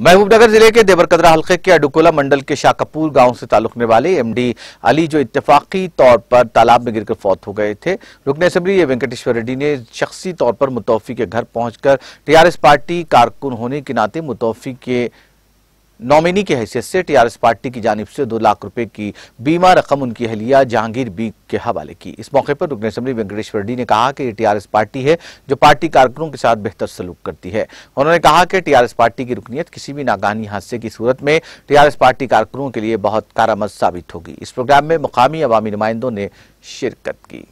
महबूबनगर जिले के देवरकदरा हल्के के अडुकोला मंडल के शाकपुर गांव से ताल्लुक रखने वाले एमडी अली जो इत्तेफाकी तौर पर तालाब में गिरकर फौत हो गए थे रुकने असम्बली वेंकटेश्वर रेड्डी ने शख्सी तौर पर मुतौफी के घर पहुंचकर टीआरएस पार्टी कारकुन होने के नाते मुतौफी के नॉमिनी की हैसियत से टीआरएस पार्टी की जानब से दो लाख रुपए की बीमा रकम उनकी अहलिया जहांगीर बी के हवाले की इस मौके पर रुकन असम्बली वेंकटेश्वर डी ने कहा कि ये टीआरएस पार्टी है जो पार्टी कारकुनों के साथ बेहतर सलूक करती है उन्होंने कहा कि टीआरएस पार्टी की रुकनीत किसी भी नागानी हादसे की सूरत में टीआरएस पार्टी कारकुनों के लिए बहुत कारामद साबित होगी इस प्रोग्राम में मुकामी अवामी नुमाइंदों ने शिरकत की